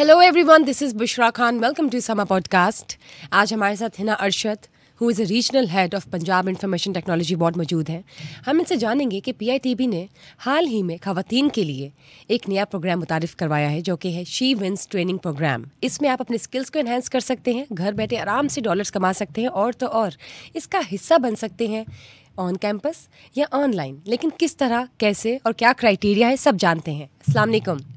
Hello everyone this is Bushra Khan welcome to Samaa podcast आज हमारे साथ Hina Arshad who is a regional head of Punjab information technology board मौजूद हैं हम इनसे जानेंगे कि बी ने हाल ही में खातन के लिए एक नया प्रोग्राम मुतारफ़ करवाया है जो कि है शी विंस ट्रेनिंग प्रोग्राम इसमें आप अपने स्किल्स को इन्हेंस कर सकते हैं घर बैठे आराम से डॉलर्स कमा सकते हैं और तो और इसका हिस्सा बन सकते हैं ऑन कैंपस या ऑनलाइन लेकिन किस तरह कैसे और क्या क्राइटेरिया है सब जानते हैं अस्सलाम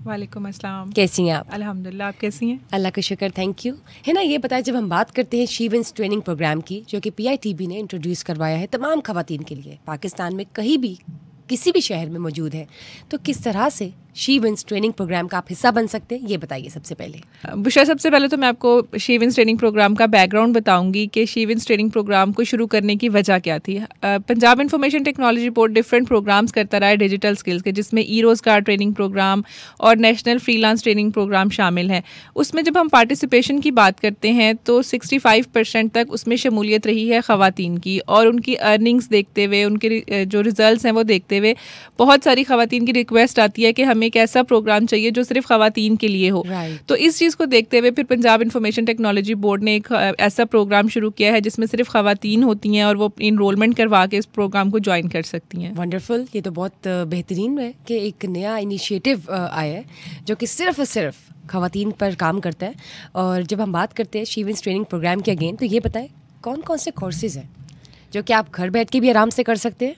वालेकुम अस्सलाम कैसी हैं आप अल्हम्दुलिल्लाह आप कैसी हैं अल्लाह का शुक्र थैंक यू है ना ये बताएं जब हम बात करते हैं शीवेंस ट्रेनिंग प्रोग्राम की जो कि पीआईटीबी ने इंट्रोड्यूस करवाया है तमाम खुवान के लिए पाकिस्तान में कहीं भी किसी भी शहर में मौजूद है तो किस तरह से शी विंस ट्रेनिंग प्रोग्राम का आप हिस्सा बन सकते हैं ये बताइए सबसे पहले बुशा सबसे पहले तो मैं आपको शी विंस ट्रेनिंग प्रोग्राम का बैकग्राउंड बताऊंगी कि शी विंस ट्रेनिंग प्रोग्राम को शुरू करने की वजह क्या थी Punjab information technology board different programs करता रहा है डिजिटल स्किल्स के जिसमें ई रोज़गार ट्रेनिंग प्रोग्राम और नेशनल फ्रीलांस ट्रेनिंग प्रोग्राम शामिल है उसमें जब हम पार्टिसिपेशन की बात करते हैं तो सिक्सटी तक उसमें शमूलियत रही है ख़वान की और उनकी अर्निंग्स देखते हुए उनके जो रिज़ल्ट हैं वो देखते हुए बहुत सारी खातन की रिक्वेस्ट आती है कि हमें हमें एक ऐसा प्रोग्राम चाहिए जो सिर्फ खातन के लिए हो right. तो इस चीज़ को देखते हुए फिर पंजाब इंफॉर्मेशन टेक्नोलॉजी बोर्ड ने एक ऐसा प्रोग्राम शुरू किया है जिसमें सिर्फ खातन होती हैं और वो इनरोलमेंट करवा के इस प्रोग्राम को ज्वाइन कर सकती हैं वंडरफुल ये तो बहुत बेहतरीन है कि एक नया इनिशिएटिव आया है जो कि सिर्फ और सिर्फ खातन पर काम करता है और जब हम बात करते हैं शीवेंस ट्रेनिंग प्रोग्राम के अगेन तो ये बताएं कौन कौन से कोर्सेज़ हैं जो कि आप घर बैठ के भी आराम से कर सकते हैं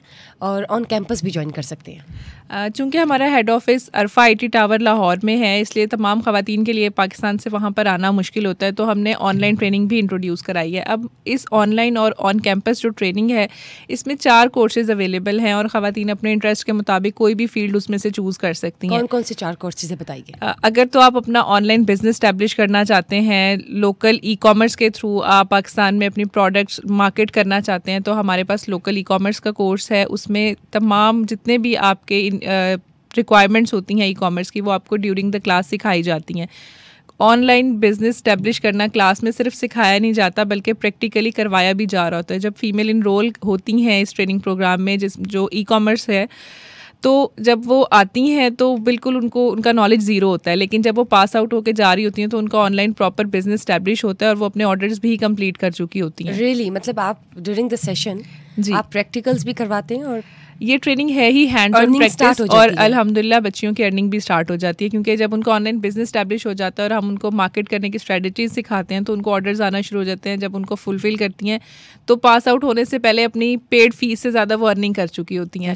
और ऑन कैंपस भी ज्वाइन कर सकते हैं चूँकि हमारा head office Arfa IT tower Lahore में है इसलिए तमाम खातन के लिए पाकिस्तान से वहाँ पर आना मुश्किल होता है तो हमने ऑनलाइन ट्रेनिंग भी इंट्रोड्यूस कराई है अब इस ऑनलाइन और ऑन कैंपस जो ट्रेनिंग है इसमें चार कोर्सेज अवेलेबल हैं और ख़वान अपने इंटरेस्ट के मुताबिक कोई भी फील्ड उसमें से चूज़ कर सकती हैं कौन कौन से चार कोर्सेज है बताइए अगर तो आप अपना ऑनलाइन बिजनेस स्टैब्लिश करना चाहते हैं लोकल ई कॉमर्स के थ्रू आप पाकिस्तान में अपनी प्रोडक्ट्स मार्केट करना चाहते हैं तो हमारे पास लोकल ई कॉमर्स का कोर्स है उसमें तमाम जितने भी आपके रिक्वायरमेंट्स होती हैं ई कॉमर्स की वो आपको ड्यूरिंग द क्लास सिखाई जाती हैं ऑनलाइन बिजनेस स्टैब्लिश करना क्लास में सिर्फ सिखाया नहीं जाता बल्कि प्रैक्टिकली करवाया भी जा रहा होता है जब फीमेल इनरोल होती हैं इस ट्रेनिंग प्रोग्राम में जिस जो ई कॉमर्स है तो जब वो आती हैं तो बिल्कुल उनको उनका नॉलेज ज़ीरो होता है लेकिन जब वो पास आउट होकर जा रही होती हैं तो उनका ऑनलाइन प्रॉपर बिजनेस स्टैब्लिश होता है और वो अपने ऑर्डर्स भी कंप्लीट कर चुकी होती हैं रियली really, मतलब आप ड्यूरिंग द सेशन जी आप प्रैक्टिकल्स भी करवाते हैं और ये ट्रेनिंग है ही हैंड ऑन प्रैक्टिस और अल्हम्दुलिल्लाह बच्चियों की अर्निंग भी स्टार्ट हो जाती है क्योंकि जब उनको ऑनलाइन बिजनेस स्टैब्लिश हो जाता है और हम उनको मार्केट करने की स्ट्रेटजीज सिखाते हैं तो उनको ऑर्डर्स आना शुरू हो जाते हैं जब उनको फुलफिल करती हैं तो पास आउट होने से पहले अपनी पेड फीस से ज़्यादा वो अर्निंग कर चुकी होती हैं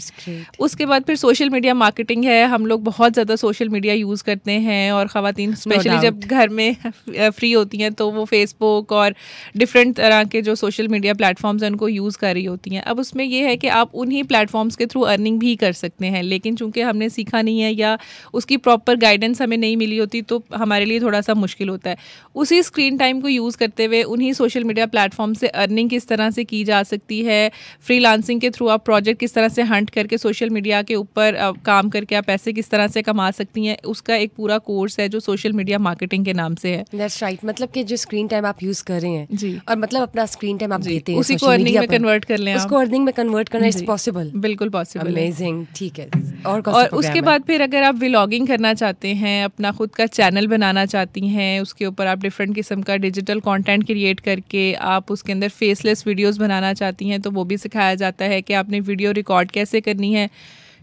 उसके बाद फिर सोशल मीडिया मार्केटिंग है हम लोग बहुत ज़्यादा सोशल मीडिया यूज़ करते हैं और ख़वान स्पेशली जब घर में फ्री होती हैं तो वो फेसबुक और डिफरेंट तरह के जो सोशल मीडिया प्लेटफॉर्म्स हैं उनको यूज़ कर रही होती हैं अब उसमें यह है कि आप उन्हीं प्लेटफॉर्म प्लेटफॉर्म्स के थ्रू अर्निंग भी कर सकते हैं लेकिन चूंकि हमने सीखा नहीं है या उसकी प्रॉपर गाइडेंस हमें नहीं मिली होती तो हमारे लिए थोड़ा सा मुश्किल होता है उसी स्क्रीन टाइम को यूज़ करते हुए उन्हीं सोशल मीडिया प्लेटफॉर्म से अर्निंग किस तरह से की जा सकती है फ्री के थ्रू आप प्रोजेक्ट किस तरह से हंट करके सोशल मीडिया के ऊपर काम करके आप पैसे किस तरह से कमा सकती हैं उसका एक पूरा कोर्स है जो सोशल मीडिया मार्केटिंग के नाम से है right. मतलब कि जो स्क्रीन टाइम आप यूज कर रहे हैं जी और मतलब अपना स्क्रीन टाइम आप देते हैं उसी को अर्निंग में कन्वर्ट कर लें उसको अर्निंग में कन्वर्ट करना इज पॉसिबल बिल्कुल बिल्कुल पॉसिबल अमेजिंग ठीक है और और उसके बाद फिर अगर आप व्लॉगिंग करना चाहते हैं अपना खुद का चैनल बनाना चाहती हैं उसके ऊपर आप डिफरेंट किस्म का डिजिटल कंटेंट क्रिएट करके आप उसके अंदर फेसलेस वीडियोस बनाना चाहती हैं तो वो भी सिखाया जाता है कि आपने वीडियो रिकॉर्ड कैसे करनी है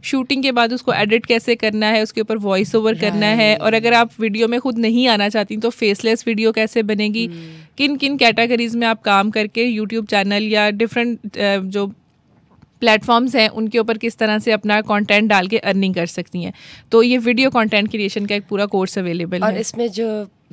शूटिंग के बाद उसको एडिट कैसे करना है उसके ऊपर वॉइस ओवर करना है और अगर आप वीडियो में खुद नहीं आना चाहती तो फेसलेस वीडियो कैसे बनेगी किन किन कैटेगरीज में आप काम करके यूट्यूब चैनल या डिफरेंट जो प्लेटफॉर्म्स हैं उनके ऊपर किस तरह से अपना कंटेंट डाल के अर्निंग कर सकती हैं तो ये वीडियो कंटेंट क्रिएशन का एक पूरा कोर्स अवेलेबल है और इसमें जो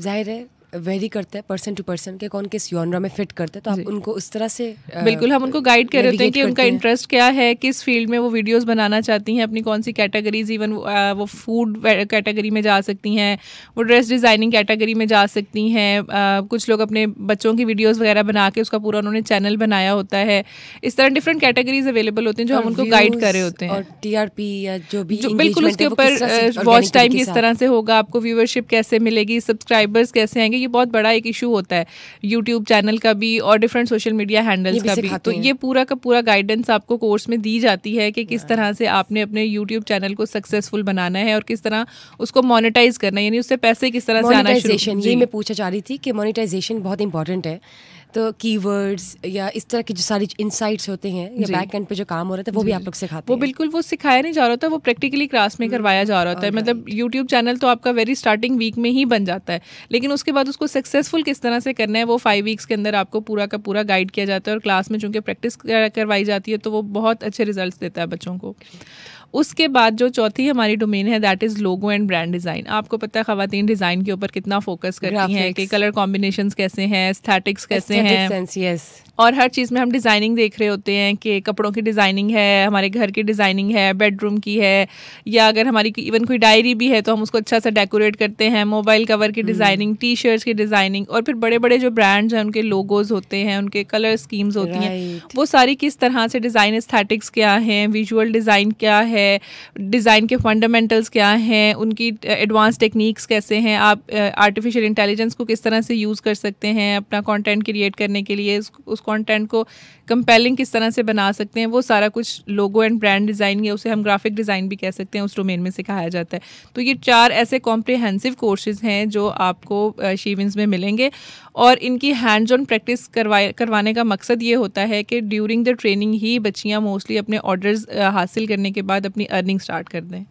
जाहिर है वेरी करता है पर्सन टू पर्सन के कौन किस योनरा में फिट करते हैं तो आप उनको उस तरह से बिल्कुल हम उनको गाइड कर रहे होते हैं कि उनका इंटरेस्ट क्या है किस फील्ड में वो वीडियोस बनाना चाहती हैं अपनी कौन सी कैटेगरीज इवन वो फूड कैटेगरी में जा सकती हैं वो ड्रेस डिज़ाइनिंग कैटेगरी में जा सकती हैं कुछ लोग अपने बच्चों की वीडियोज़ वगैरह बना के उसका पूरा उन्होंने चैनल बनाया होता है इस तरह डिफरेंट कैटेगरीज अवेलेबल होते हैं जो हम उनको गाइड कर रहे होते हैं पी या जो भी बिल्कुल उसके ऊपर वॉच टाइम किस तरह से होगा आपको व्यूवरशिप कैसे मिलेगी सब्सक्राइबर्स कैसे आएंगे ये बहुत बड़ा एक इशू होता है यूट्यूब चैनल का भी और डिफरेंट सोशल मीडिया हैंडल्स का भी तो ये पूरा का पूरा गाइडेंस आपको कोर्स में दी जाती है कि किस तरह से आपने अपने यूट्यूब चैनल को सक्सेसफुल बनाना है और किस तरह उसको मोनिटाइज करना है यानी उससे पैसे किस तरह से आना ये मैं पूछा चाह रही थी कि मोनिटाइजेशन बहुत इंपॉर्टेंट है तो कीवर्ड्स या इस तरह की जो सारी इंसाइट्स होते हैं या बैक एंड पे जो काम हो रहा था वो भी आप लोग सिखाते वो हैं बिल्कुल वो सिखाया नहीं जा रहा था वो प्रैक्टिकली क्लास में हम्म, करवाया जा रहा होता है मतलब यूट्यूब चैनल तो आपका वेरी स्टार्टिंग वीक में ही बन जाता है लेकिन उसके बाद उसको सक्सेसफुल किस तरह से करना है वो फाइव वीक्स के अंदर आपको पूरा का पूरा गाइड किया जाता है और क्लास में चूँकि प्रैक्टिस करवाई जाती है तो वो बहुत अच्छे रिजल्ट देता है बच्चों को उसके बाद जो चौथी हमारी डोमेन है that is logo and brand design आपको पता है खातन डिज़ाइन के ऊपर कितना फोकस करती हैं कि कलर कॉम्बिनेशन कैसे हैं स्थेटिक्स कैसे हैं और हर चीज़ में हम डिज़ाइनिंग देख रहे होते हैं कि कपड़ों की डिज़ाइनिंग है हमारे घर की डिज़ाइनिंग है बेडरूम की है या अगर हमारी इवन कोई डायरी भी है तो हम उसको अच्छा सा डेकोरेट करते हैं मोबाइल कवर की डिज़ाइनिंग टी शर्ट्स की डिज़ाइनिंग और फिर बड़े बड़े जो ब्रांड्स हैं उनके लोगोज होते हैं उनके कलर स्कीम्स होती हैं वो सारी किस तरह से डिज़ाइन स्थेटिक्स क्या हैं विजुअल डिज़ाइन क्या है है डिज़ाइन के फंडामेंटल्स क्या हैं उनकी एडवांस uh, टेक्निक्स कैसे हैं आप आर्टिफिशियल uh, इंटेलिजेंस को किस तरह से यूज़ कर सकते हैं अपना कंटेंट क्रिएट करने के लिए उस कंटेंट को कंपेलिंग किस तरह से बना सकते हैं वो सारा कुछ लोगो एंड ब्रांड डिज़ाइन या उसे हम ग्राफिक डिज़ाइन भी कह सकते हैं उस डोमेन में सिखाया जाता है तो ये चार ऐसे कॉम्प्रिहेंसिव कोर्सेज हैं जो आपको शीविंस uh, में मिलेंगे और इनकी हैंड्स ऑन प्रैक्टिस करवाए करवाने का मकसद ये होता है कि ड्यूरिंग द ट्रेनिंग ही बच्चियाँ मोस्टली अपने ऑर्डर्स हासिल करने के बाद अपनी अर्निंग स्टार्ट कर दें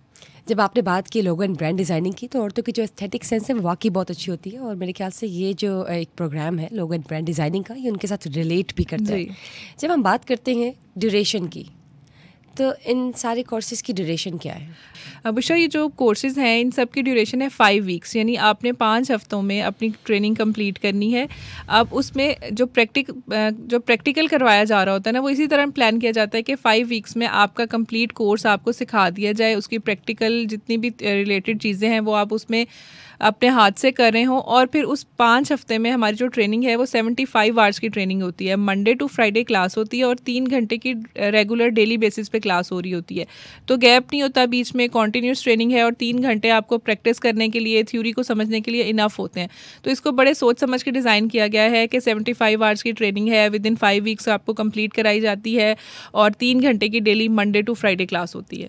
जब आपने बात की लोगो एंड ब्रांड डिज़ाइनिंग की तो औरतों की जो एस्थेटिक सेंस है वो वाकई बहुत अच्छी होती है और मेरे ख्याल से ये जो एक प्रोग्राम है लोगो एंड ब्रांड डिज़ाइनिंग का ये उनके साथ रिलेट भी करता है जब हम बात करते हैं ड्यूरेशन की तो इन सारे कोर्सेज की ड्यूरेशन क्या है बुशा ये जो कोर्सेज हैं इन सब की ड्यूरेशन है फाइव वीक्स यानी आपने पाँच हफ्तों में अपनी ट्रेनिंग कंप्लीट करनी है अब उसमें जो प्रैक्टिक जो प्रैक्टिकल करवाया जा रहा होता है ना वो इसी तरह प्लान किया जाता है कि फाइव वीक्स में आपका कंप्लीट कोर्स आपको सिखा दिया जाए उसकी प्रैक्टिकल जितनी भी रिलेटेड चीज़ें हैं वो आप उसमें अपने हाथ से कर रहे हों और फिर उस पाँच हफ्ते में हमारी जो ट्रेनिंग है वो सेवेंटी फाइव आवर्स की ट्रेनिंग होती है मंडे टू फ्राइडे क्लास होती है और तीन घंटे की रेगुलर डेली बेसिस पे क्लास हो रही होती है तो गैप नहीं होता बीच में कॉन्टीन्यूस ट्रेनिंग है और तीन घंटे आपको प्रैक्टिस करने के लिए थ्योरी को समझने के लिए इनफ होते हैं तो इसको बड़े सोच समझ के डिज़ाइन किया गया है कि सेवेंटी फाइव आवर्स की ट्रेनिंग है विद इन फाइव वीक्स आपको कंप्लीट कराई जाती है और तीन घंटे की daily Monday to Friday class होती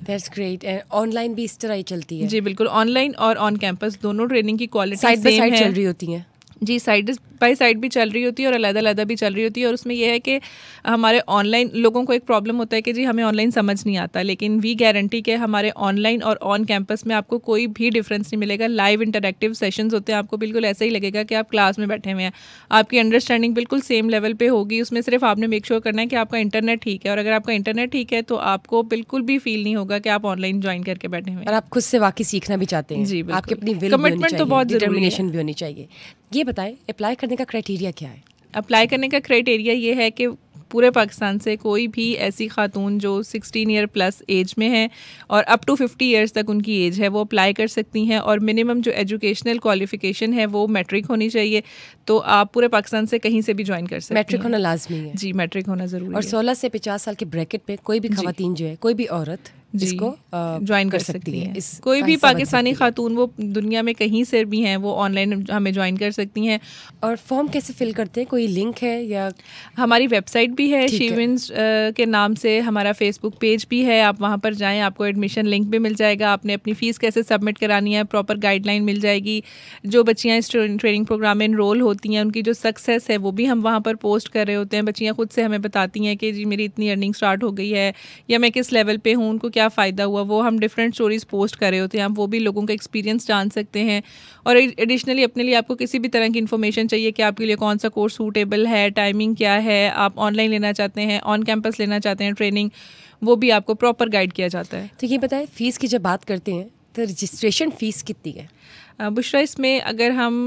है ऑनलाइन भी इस तरह ही चलती है जी बिल्कुल ऑनलाइन और ऑन कैंपस दोनों ट्रेनिंग ट्रेनिंग की क्वालिटी साइड बाई साइड चल रही होती हैं जी साइड बाई साइड भी चल रही होती है और अलग अलग भी चल रही होती है और उसमें यह है कि हमारे ऑनलाइन लोगों को एक प्रॉब्लम होता है कि जी हमें ऑनलाइन समझ नहीं आता लेकिन वी गारंटी के हमारे ऑनलाइन और ऑन कैंपस में आपको कोई भी डिफरेंस नहीं मिलेगा लाइव इंटरेक्टिव सेशन होते हैं आपको बिल्कुल ऐसा ही लगेगा कि आप क्लास में बैठे हुए हैं आपकी अंडरस्टैंडिंग बिल्कुल सेम लेवल पर होगी उसमें सिर्फ आपने मेक श्योर करना है कि आपका इंटरनेट ठीक है और अगर आपका इंटरनेट ठीक है तो आपको बिल्कुल भी फील नहीं होगा कि आप ऑनलाइन ज्वाइन करके बैठे हुए हैं आप खुद से वाकई सीखना भी चाहते हैं जी आपकी अपनी कमिटमेंट तो बहुत डिटर्मिनेशन भी होनी चाहिए ये बताएं अप्लाई करने करने का क्राइटेरिया क्या है अप्लाई करने का क्राइटेरिया ये है कि पूरे पाकिस्तान से कोई भी ऐसी खातून जो 16 ईयर प्लस एज में है और अप टू 50 इयर्स तक उनकी एज है वो अप्लाई कर सकती हैं और मिनिमम जो एजुकेशनल क्वालिफिकेशन है वो मैट्रिक होनी चाहिए तो आप पूरे पाकिस्तान से कहीं से भी ज्वाइन कर सकते मैट्रिक होना लाजमी है जी मैट्रिक होना जरूरी और सोलह से पचास साल के ब्रैकेट में कोई भी खातन जो है कोई भी औरत जिसको ज्वाइन कर, कर सकती है इस कोई भी पाकिस्तानी खातून वो दुनिया में कहीं से भी हैं वो ऑनलाइन हमें ज्वाइन कर सकती हैं और फॉर्म कैसे फिल करते हैं कोई लिंक है या हमारी वेबसाइट भी है शिविंस के नाम से हमारा फेसबुक पेज भी है आप वहाँ पर जाएँ आपको एडमिशन लिंक भी मिल जाएगा आपने अपनी फ़ीस कैसे सबमिट करानी है प्रॉपर गाइडलाइन मिल जाएगी जो बच्चियाँ इस ट्रेनिंग प्रोग्राम में इनरोल होती हैं उनकी जो सक्सेस है वो भी हम वहाँ पर पोस्ट कर रहे होते हैं बच्चियाँ खुद से हमें बताती हैं कि जी मेरी इतनी अर्निंग स्टार्ट हो गई है या मैं किस लेवल पर हूँ उनको क्या क्या फ़ायदा हुआ वो हम डिफरेंट स्टोरीज़ पोस्ट कर रहे होते हैं आप वो भी लोगों का एक्सपीरियंस जान सकते हैं और एडिशनली अपने लिए आपको किसी भी तरह की इन्फॉर्मेशन चाहिए कि आपके लिए कौन सा कोर्स सूटेबल है टाइमिंग क्या है आप ऑनलाइन लेना चाहते हैं ऑन कैंपस लेना चाहते हैं ट्रेनिंग वो भी आपको प्रॉपर गाइड किया जाता है तो ये बताएं फ़ीस की जब बात करते हैं तो रजिस्ट्रेशन फ़ीस कितनी है बुशरा इसमें अगर हम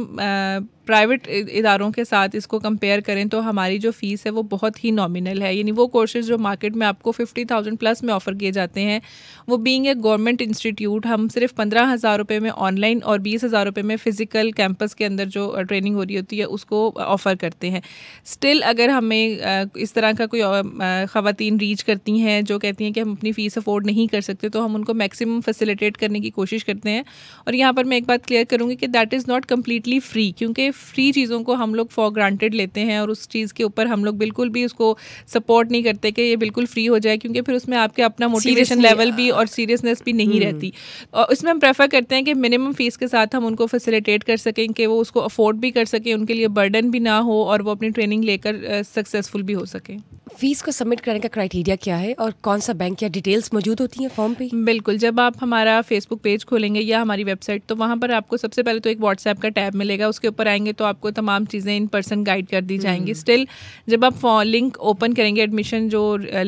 प्राइवेट इदारों के साथ इसको कंपेयर करें तो हमारी जो फ़ीस है वो बहुत ही नॉमिनल है यानी वो कोर्सेज़ जो मार्केट में आपको फिफ्टी थाउजेंड प्लस में ऑफ़र किए जाते हैं वो बींग ए गवर्नमेंट इंस्टीट्यूट हम सिर्फ पंद्रह हज़ार रुपये में ऑनलाइन और बीस हज़ार रुपये में फ़िज़िकल कैंपस के अंदर जो ट्रेनिंग हो रही होती है उसको ऑफ़र करते हैं स्टिल अगर हमें इस तरह का कोई ख़वान रीच करती हैं जो कहती हैं कि हम अपनी फ़ीस अफोर्ड नहीं कर सकते तो हम उनको मैक्सिमम फैसिलिटेट करने की कोशिश करते हैं और यहाँ पर मैं एक बात क्लियर करूँगी कि that is not completely free क्योंकि फ्री चीज़ों को हम लोग फॉर ग्रांटेड लेते हैं और उस चीज़ के ऊपर हम लोग बिल्कुल भी उसको सपोर्ट नहीं करते कि ये बिल्कुल फ्री हो जाए क्योंकि फिर उसमें आपके अपना मोटिवेशन लेवल भी और सीरियसनेस भी नहीं hmm. रहती और उसमें हम प्रेफर करते हैं कि मिनिमम फीस के साथ हम उनको फैसिलिटेट कर सकें कि वो उसको अफोर्ड भी कर सकें उनके लिए बर्डन भी ना हो और वो अपनी ट्रेनिंग लेकर सक्सेसफुल भी हो सकें फीस को सबमिट करने का क्राइटेरिया क्या है और कौन सा बैंक या डिटेल्स मौजूद होती हैं फॉर्म पे बिल्कुल जब आप हमारा फेसबुक पेज खोलेंगे या हमारी वेबसाइट तो वहाँ पर आपको सबसे पहले तो एक व्हाट्सएप का टैब मिलेगा उसके ऊपर आएंगे करेंगे तो आपको तमाम चीज़ें इन पर्सन गाइड कर दी जाएंगी स्टिल हम्म। जब आप लिंक ओपन करेंगे एडमिशन जो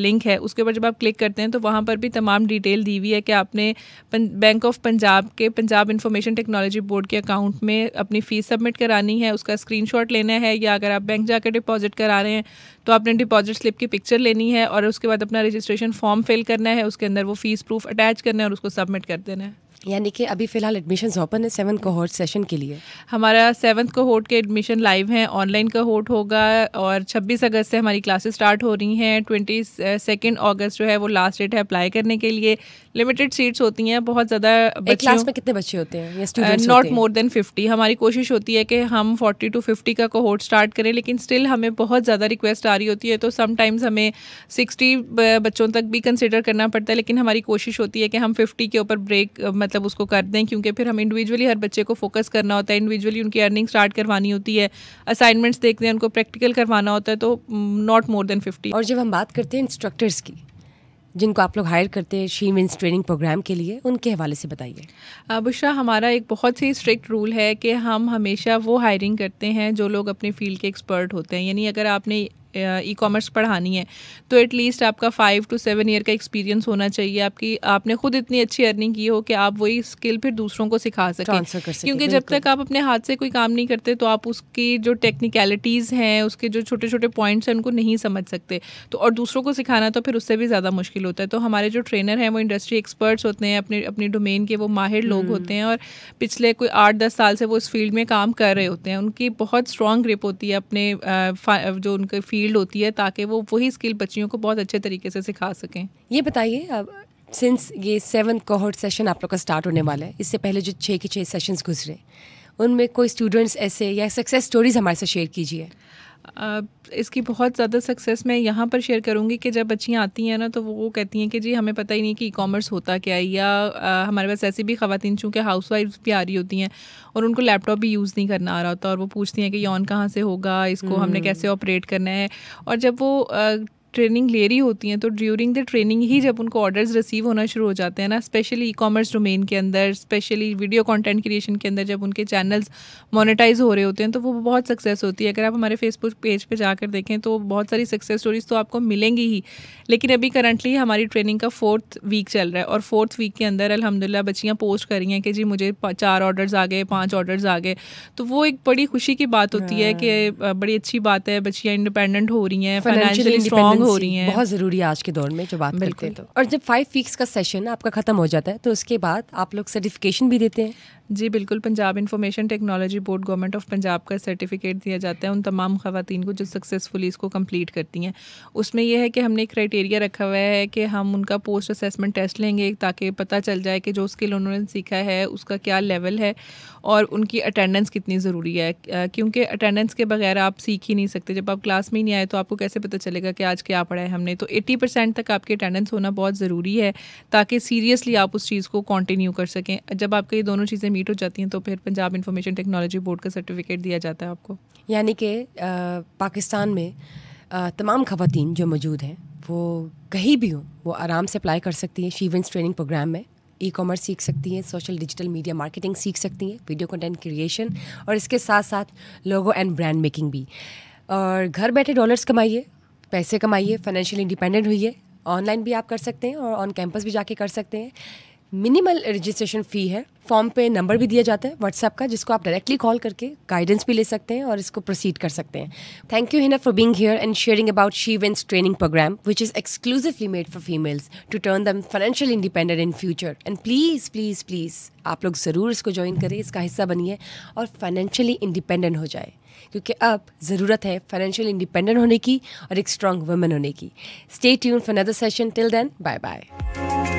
लिंक है उसके ऊपर जब आप क्लिक करते हैं तो वहाँ पर भी तमाम डिटेल दी हुई है कि आपने बैंक ऑफ पंजाब के पंजाब इंफॉर्मेशन टेक्नोलॉजी बोर्ड के अकाउंट में अपनी फ़ीस सबमिट करानी है उसका स्क्रीन लेना है या अगर आप बैंक जाकर डिपॉजिट करा रहे हैं तो आपने डिपॉजिट स्लिप की पिक्चर लेनी है और उसके बाद अपना रजिस्ट्रेशन फॉर्म फिल करना है उसके अंदर वो फ़ीस प्रूफ अटैच करना है और उसको सबमिट कर देना है यानी कि अभी फ़िलहाल एडमिशन ओपन है सेवन कोहोर्ट सेशन के लिए हमारा सेवन्थ कोहोर्ट के एडमिशन लाइव हैं ऑनलाइन कोहोर्ट होगा और 26 अगस्त से हमारी क्लासेस स्टार्ट हो रही हैं ट्वेंटी सेकेंड अगस्त जो है वो लास्ट डेट है अप्लाई करने के लिए लिमिटेड सीट्स होती हैं बहुत ज़्यादा क्लास में कितने बच्चे होते हैं नॉट मोर देन फिफ्टी हमारी कोशिश होती है कि हम फोर्टी टू फिफ्टी का कोहोर्ट स्टार्ट करें लेकिन स्टिल हमें बहुत ज़्यादा रिक्वेस्ट आ रही होती है तो समटाइम्स हमें सिक्सटी बच्चों तक भी कंसिडर करना पड़ता है लेकिन हमारी कोशिश होती है कि हम फिफ्टी के ऊपर ब्रेक मतलब उसको कर दें क्योंकि फिर हम इंडिविजुअली हर बच्चे को फोकस करना होता है इंडिविजुअली उनकी अर्निंग स्टार्ट करवानी होती है असाइनमेंट्स देखते हैं उनको प्रैक्टिकल करवाना होता है तो नॉट मोर देन फिफ्टी और जब हम बात करते हैं इंस्ट्रक्टर्स की जिनको आप लोग हायर करते हैं शी मीन्स ट्रेनिंग प्रोग्राम के लिए उनके हवाले से बताइए बुशरा हमारा एक बहुत ही स्ट्रिक्ट रूल है कि हम हमेशा वो हायरिंग करते हैं जो लोग अपने फील्ड के एक्सपर्ट होते हैं यानी अगर आपने ई कॉमर्स पढ़ानी है तो एटलीस्ट आपका फ़ाइव टू सेवन ईयर का एक्सपीरियंस होना चाहिए आपकी आपने खुद इतनी अच्छी अर्निंग की हो कि आप वही स्किल फिर दूसरों को सिखा सकें सके, क्योंकि जब तक आप अपने हाथ से कोई काम नहीं करते तो आप उसकी जो टेक्निकलिटीज़ हैं उसके जो छोटे छोटे पॉइंट्स हैं उनको नहीं समझ सकते तो और दूसरों को सिखाना तो फिर उससे भी ज़्यादा मुश्किल होता है तो हमारे जो ट्रेनर हैं वो इंडस्ट्री एक्सपर्ट्स होते हैं अपने अपने डोमेन के वो माहिर लोग हम्म। होते हैं और पिछले कोई आठ दस साल से वो इस फील्ड में काम कर रहे होते हैं उनकी बहुत स्ट्रॉन्ग ग्रिप होती है अपने जो उनके फील्ड फील्ड होती है ताकि वो वही स्किल बच्चियों को बहुत अच्छे तरीके से सिखा सकें ये बताइए अब सिंस ये सेवन कोहर्ट सेशन आप लोग का स्टार्ट होने वाला है इससे पहले जो छः के छः सेशंस गुजरे उनमें कोई स्टूडेंट्स ऐसे या सक्सेस स्टोरीज हमारे साथ शेयर कीजिए इसकी बहुत ज़्यादा सक्सेस मैं यहाँ पर शेयर करूँगी कि जब बच्चियाँ आती हैं ना तो वो कहती हैं कि जी हमें पता ही नहीं कि ई कॉमर्स होता क्या है या हमारे पास ऐसी भी खातन चूँकि हाउस वाइफ भी आ रही होती हैं और उनको लैपटॉप भी यूज़ नहीं करना आ रहा होता और वो पूछती हैं कि ये ऑन कहाँ से होगा इसको हमने हम्म। कैसे ऑपरेट करना है और जब वो आ, ट्रेनिंग ले रही होती हैं तो ड्यूरिंग द ट्रेनिंग ही जब उनको ऑर्डर्स रिसीव होना शुरू हो जाते हैं ना स्पेशली ई कॉमर्स डोमेन के अंदर स्पेशली वीडियो कंटेंट क्रिएशन के अंदर जब उनके चैनल्स मोनेटाइज हो रहे होते हैं तो वो बहुत सक्सेस होती है अगर आप हमारे फेसबुक पेज पर पे जाकर देखें तो बहुत सारी सक्सेस स्टोरीज तो आपको मिलेंगी ही लेकिन अभी करंटली हमारी ट्रेनिंग का फोर्थ वीक चल रहा है और फोर्थ वीक के अंदर अलहमदिल्ला बच्चियाँ पोस्ट कर रही हैं कि जी मुझे चार ऑर्डर्स आ गए पाँच ऑर्डर्स आ गए तो वो एक बड़ी खुशी की बात होती है कि हाँ। बड़ी अच्छी बात है बच्चियाँ इंडिपेंडेंट हो रही हैं फाइनेंशियली स्ट्रॉन्ग स्ट्रॉन्ग हो रही हैं बहुत ज़रूरी है आज के दौर में जो बात करते हैं तो और जब फाइव वीक्स का सेशन आपका ख़त्म हो जाता है तो उसके बाद आप लोग सर्टिफिकेशन भी देते हैं जी बिल्कुल Punjab information technology board government of Punjab का सर्टिफिकेट दिया जाता है उन तमाम खातन को जो सक्सेसफुली इसको कंप्लीट करती हैं उसमें यह है कि हमने एक क्राइटेरिया रखा हुआ है कि हम उनका पोस्ट असेसमेंट टेस्ट लेंगे ताकि पता चल जाए कि जो स्किल उन्होंने सीखा है उसका क्या लेवल है और उनकी अटेंडेंस कितनी ज़रूरी है क्योंकि अटेंडेंस के बगैर आप सीख ही नहीं सकते जब आप क्लास में ही नहीं आए तो आपको कैसे पता चलेगा कि आज क्या पढ़ा है हमने तो 80 परसेंट तक आपकी अटेंडेंस होना बहुत ज़रूरी है ताकि सीरियसली आप उस चीज़ को कंटिन्यू कर सकें जब आपके ये दोनों चीज़ें मीट हो जाती हैं तो फिर पंजाब इंफॉर्मेशन टेक्नोलॉजी बोर्ड का सर्टिफिकेट दिया जाता है आपको यानी कि पाकिस्तान में आ, तमाम खवतान जो मौजूद हैं वो कहीं भी हों वो आराम से अप्लाई कर सकती हैं शीवेंस ट्रेनिंग प्रोग्राम में ई कॉमर्स सीख सकती हैं सोशल डिजिटल मीडिया मार्केटिंग सीख सकती हैं वीडियो कंटेंट क्रिएशन और इसके साथ साथ लोगो एंड ब्रांड मेकिंग भी और घर बैठे डॉलर्स कमाइए पैसे कमाइए फाइनेंशियल इंडिपेंडेंट होइए ऑनलाइन भी आप कर सकते हैं और ऑन कैंपस भी जाके कर सकते हैं मिनिमल रजिस्ट्रेशन फ़ी है फॉर्म पे नंबर भी दिया जाता है व्हाट्सएप का जिसको आप डायरेक्टली कॉल करके गाइडेंस भी ले सकते हैं और इसको प्रोसीड कर सकते हैं thank you Hina for being here and sharing about she wins training programme which is exclusively made for females to turn them financial independent in future and please please please आप लोग ज़रूर इसको ज्वाइन करें इसका हिस्सा बनिए और फाइनेंशियली इंडिपेंडेंट हो जाए क्योंकि अब ज़रूरत है फाइनेंशियल इंडिपेंडेंट होने की और एक स्ट्रांग वुमेन होने की stay tune for another session till then bye bye